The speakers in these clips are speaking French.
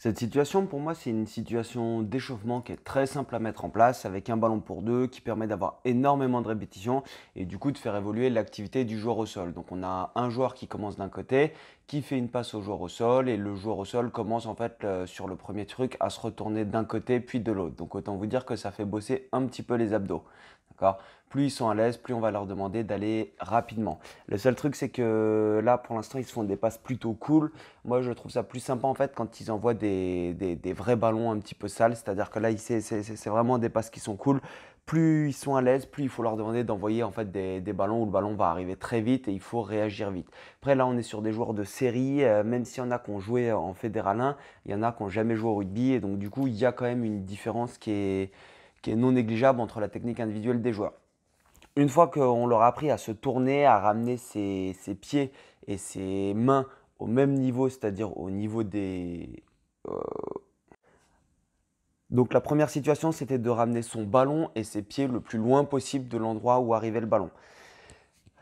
Cette situation, pour moi, c'est une situation d'échauffement qui est très simple à mettre en place avec un ballon pour deux qui permet d'avoir énormément de répétitions et du coup de faire évoluer l'activité du joueur au sol. Donc on a un joueur qui commence d'un côté, qui fait une passe au joueur au sol et le joueur au sol commence en fait euh, sur le premier truc à se retourner d'un côté puis de l'autre. Donc autant vous dire que ça fait bosser un petit peu les abdos. D'accord Plus ils sont à l'aise, plus on va leur demander d'aller rapidement. Le seul truc, c'est que là, pour l'instant, ils se font des passes plutôt cool. Moi, je trouve ça plus sympa en fait quand ils envoient des des, vrais ballons un petit peu sales. C'est-à-dire que là, c'est vraiment des passes qui sont cool. Plus ils sont à l'aise, plus il faut leur demander d'envoyer en fait des, ballons où le ballon va arriver très vite et il faut réagir vite. Après là, on est sur des joueurs de série, euh, même s'il y en a qui ont joué en fédéral il y en a qui n'ont jamais joué au rugby et donc du coup, il y a quand même une différence qui est, non négligeable entre la technique individuelle des joueurs. Une fois qu'on leur a appris à se tourner, à ramener ses pieds et ses mains au même niveau, c'est-à-dire au niveau des, euh, donc la première situation, c'était de ramener son ballon et ses pieds le plus loin possible de l'endroit où arrivait le ballon.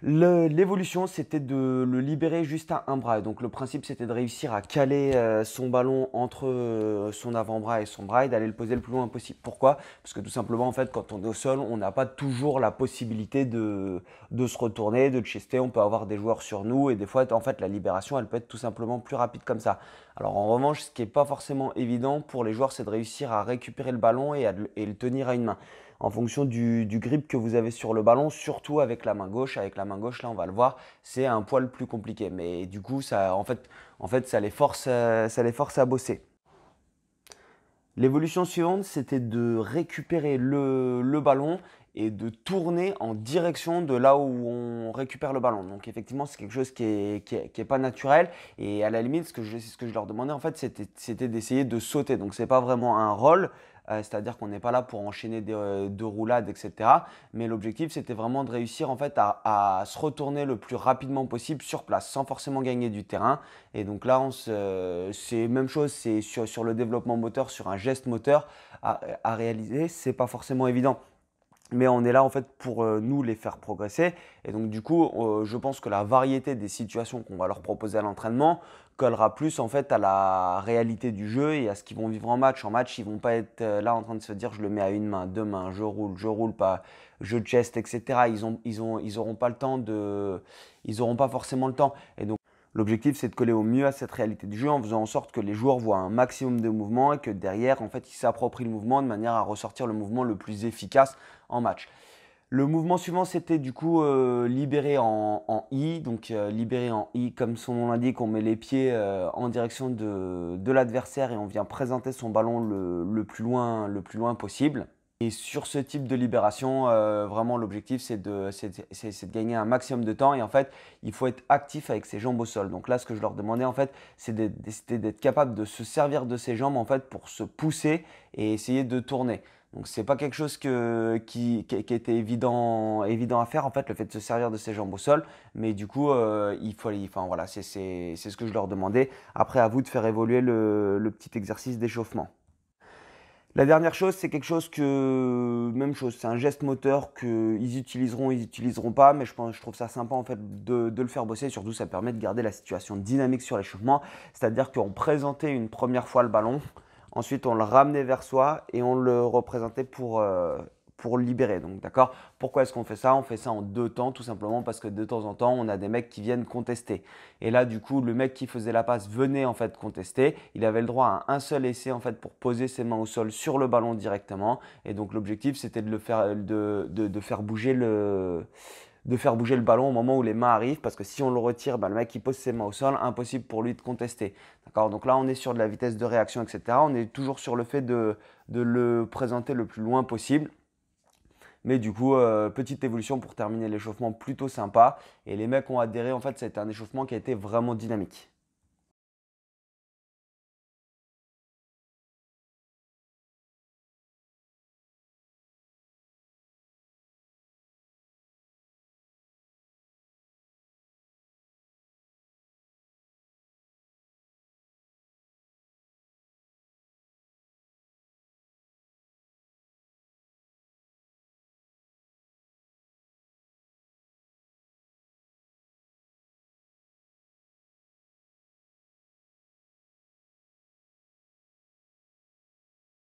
L'évolution, c'était de le libérer juste à un bras. Donc le principe, c'était de réussir à caler euh, son ballon entre euh, son avant-bras et son bras et d'aller le poser le plus loin possible. Pourquoi Parce que tout simplement, en fait, quand on est au sol, on n'a pas toujours la possibilité de, se retourner, de chester. On peut avoir des joueurs sur nous et des fois, en fait, la libération, elle peut être tout simplement plus rapide comme ça. Alors en revanche, ce qui n'est pas forcément évident pour les joueurs, c'est de réussir à récupérer le ballon et, et le tenir à une main en fonction du, grip que vous avez sur le ballon, surtout avec la main gauche. Avec la main gauche, là, on va le voir, c'est un poil plus compliqué. Mais du coup, ça, en, fait, ça les force, ça les force à bosser. L'évolution suivante, c'était de récupérer le, ballon et de tourner en direction de là où on récupère le ballon. Donc effectivement, c'est quelque chose qui n'est pas naturel. Et à la limite, ce que je, ce que je leur demandais, en fait, c'était d'essayer de sauter. Donc ce n'est pas vraiment un rôle, euh, c'est-à-dire qu'on n'est pas là pour enchaîner euh, deux roulades, etc. Mais l'objectif, c'était vraiment de réussir en fait à, se retourner le plus rapidement possible sur place, sans forcément gagner du terrain. Et donc là, on c'est même chose, c'est sur, le développement moteur, sur un geste moteur à, à réaliser, c'est pas forcément évident mais on est là en fait pour euh, nous les faire progresser. Et donc du coup, euh, je pense que la variété des situations qu'on va leur proposer à l'entraînement collera plus en fait à la réalité du jeu et à ce qu'ils vont vivre en match. En match, ils vont pas être euh, là en train de se dire je le mets à une main, deux mains, je roule, je roule pas, je chest, etc. Ils ont, ils ont, ils auront pas le temps de, ils auront pas forcément le temps. Et donc L'objectif, c'est de coller au mieux à cette réalité du jeu en faisant en sorte que les joueurs voient un maximum de mouvements et que derrière, en fait, ils s'approprient le mouvement de manière à ressortir le mouvement le plus efficace en match. Le mouvement suivant, c'était du coup euh, libéré en, I. Donc euh, libéré en I, comme son nom l'indique, on met les pieds euh, en direction de, l'adversaire et on vient présenter son ballon le, plus loin, le plus loin possible. Et sur ce type de libération, euh, vraiment l'objectif c'est de, gagner un maximum de temps et en fait il faut être actif avec ses jambes au sol. Donc là ce que je leur demandais en fait c'était d'être capable de se servir de ses jambes en fait pour se pousser et essayer de tourner. Donc c'est pas quelque chose qui, était évident, à faire en fait le fait de se servir de ses jambes au sol. Mais du coup euh, il faut enfin voilà c'est ce que je leur demandais. Après à vous de faire évoluer le petit exercice d'échauffement. La dernière chose, c'est quelque chose que, même chose, c'est un geste moteur qu'ils utiliseront, ils n'utiliseront pas, mais je, pense, je trouve ça sympa en fait de, le faire bosser, surtout ça permet de garder la situation dynamique sur l'échauffement, c'est-à-dire qu'on présentait une première fois le ballon, ensuite on le ramenait vers soi et on le représentait pour euh, pour le libérer. Donc, d'accord Pourquoi est-ce qu'on fait ça On fait ça en deux temps, tout simplement parce que de temps en temps, on a des mecs qui viennent contester. Et là, du coup, le mec qui faisait la passe venait en fait contester. Il avait le droit à un seul essai en fait pour poser ses mains au sol sur le ballon directement. Et donc, l'objectif, c'était de le faire, de, de, de faire bouger le de faire bouger le ballon au moment où les mains arrivent, parce que si on le retire, bah, le mec qui pose ses mains au sol, impossible pour lui de contester. D'accord Donc là, on est sur de la vitesse de réaction, etc. On est toujours sur le fait de, de le présenter le plus loin possible. Mais du coup, euh, petite évolution pour terminer l'échauffement plutôt sympa. Et les mecs ont adhéré. En fait, c'était un échauffement qui a été vraiment dynamique.